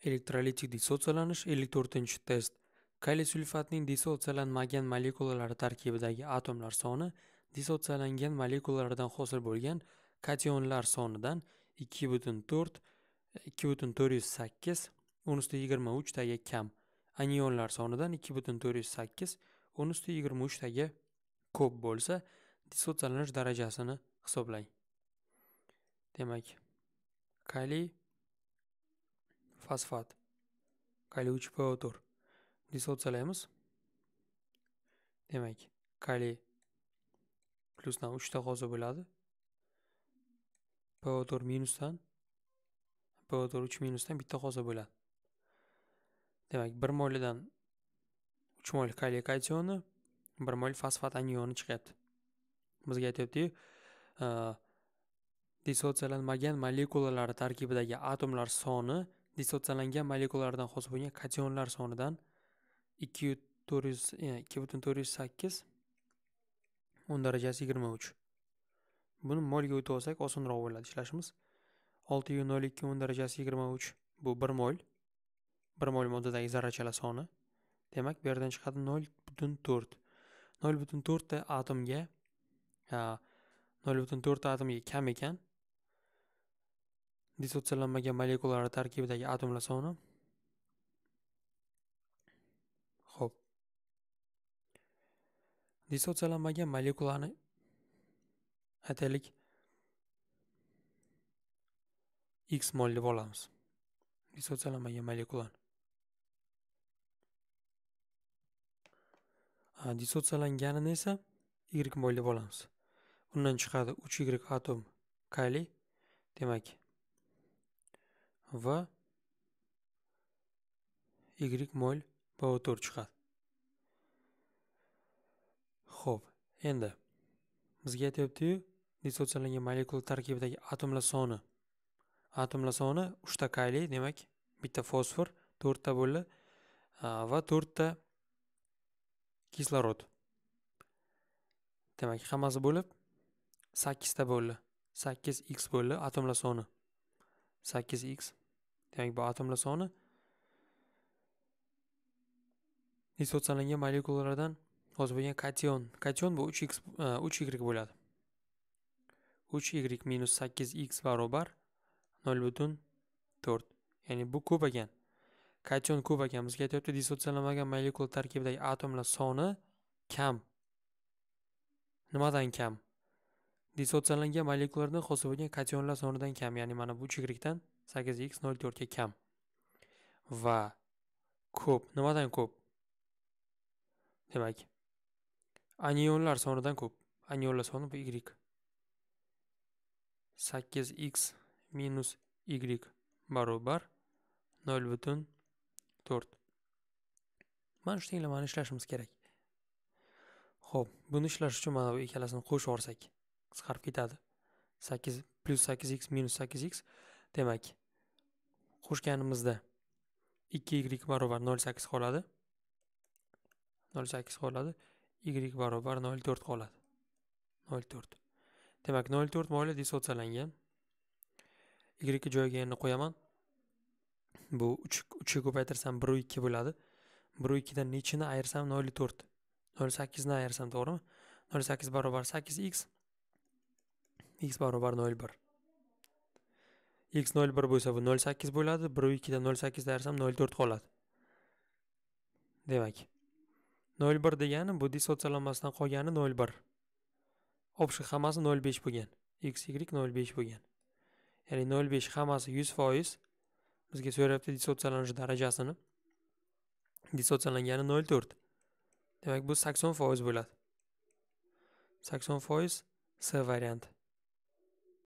Elektrolitik dissotsialanish 54-test. Kaliy sulfatning dissotsialanmagan molekulalari tarkibidagi atomlar soni dissotsialangan molekulalardan hosil bo'lgan kationlar sonidan 2.4 2.408 13.23 taga kam, e anionlar sonidan 2.408 13.23 taga ko'p e bo'lsa, dissotsialanish darajasini hisoblang. Demak, kaliy fosfat kaliyuch po4 dissotsiyalaymiz demak kaliy plyusdan uchta qozi bo'ladi po4 minusdan po4 uch minusdan bitta qozi bo'ladi demak bir molidan uch mol kaliy kationi bir mol fosfat anioni chiqyapti bizga aytyaptiku e, dissotsiyalanmagan molekulalar tarkibidagi atomlar soni dissotsialangan molekulalardan hosil bo'lgan kationlar sonidan ikki to'rt yuz e, ikki butun to'rt yuz sakkiz o'n darajasi yigirma uch buni molga o'tib olsak osonroq bo'ladi ishlashimiz olti yu nol ikki o'n darajasi yigirma uch bu bir mol bir mol moddadagi zarrachalar soni demak bu yerdan chiqadi nol butun to'rt nol butun to'rtta atomga nol butun to'rtta atomga kam ekan dissotsiyalanmagan molekulalar tarkibidagi atomlar soni ho'p dissotsiyalanmagan molekulani aytaylik x mol deb olamiz dissotsiyalanmagan molekulani dissotsiyalanganini esa y mol deb olamiz undan chiqadi uch y atom kaliy demak va y-mo'l bavatur chiqadi ho'p endi bizga aytyaptiyu dissotsiyalangan molekula tarkibidagi atomlar soni atomlar soni uchta kaliy demak bitta fosfor to'rtta bo'lli va to'rtta kislorod demak hammasi bo'lib sakkizta bo'ldi sakkiz x bo'ldi atomlar soni sakkiz x demak bu atomlar soni dissotsialangan molekulalardan hozir bo'lgan kation kation bu 3x 3y e, bo'ladi 3y minus 8x barobar 0 butun 4 ya'ni bu ko'paygan kation ko'paygan bizga aytyapti dissotsialanmagan molekula tarkibidagi atomlar soni kam nimadan kam dissotsialangan molekulalardan hosil bo'lgan kationlar sonidan kam ya'ni mana bu uch dan 8x 0.4 ga kam va ko'p nimadan ko'p demak anionlar sonidan ko'p anionlar soni bu y 8x minus y barobar 0 mana shu tenglamani ishlashimiz kerak Xo'p, buni ishlash uchun mana bu ikkalasini qo'shib yuborsak qisqarib ketadi 8 plyus sakkiz x minus sakkiz x demak qo'shganimizda 2y barobar 08 qoladi 08 qoladi y barobar 04 qoladi 04 demak 04 moyli dissotsiyalangan y joyiga yana qo'yaman bu 3 3 ga ko'paytirsam 1 2 bo'ladi 1 2 dan nechini ayirsam 0.4. 08 ni ayirsam to'g'rimi 08 8 x x 0.1 x 01 bo'lsa bu 08 bo'ladi 12 dan 08 dersam 04 qoladi. Demak 01 degani bu dissotsiyalanmasdan qolgani 01. Obshi hammasi 05 bo'lgan. x y 05 bo'lgan. Ya'ni 05 hammasi 100% bizga so'rayapti dissotsiyalanish darajasini. Dissotsiyalangani 04. Demak bu 80% bo'ladi. 80% C variant.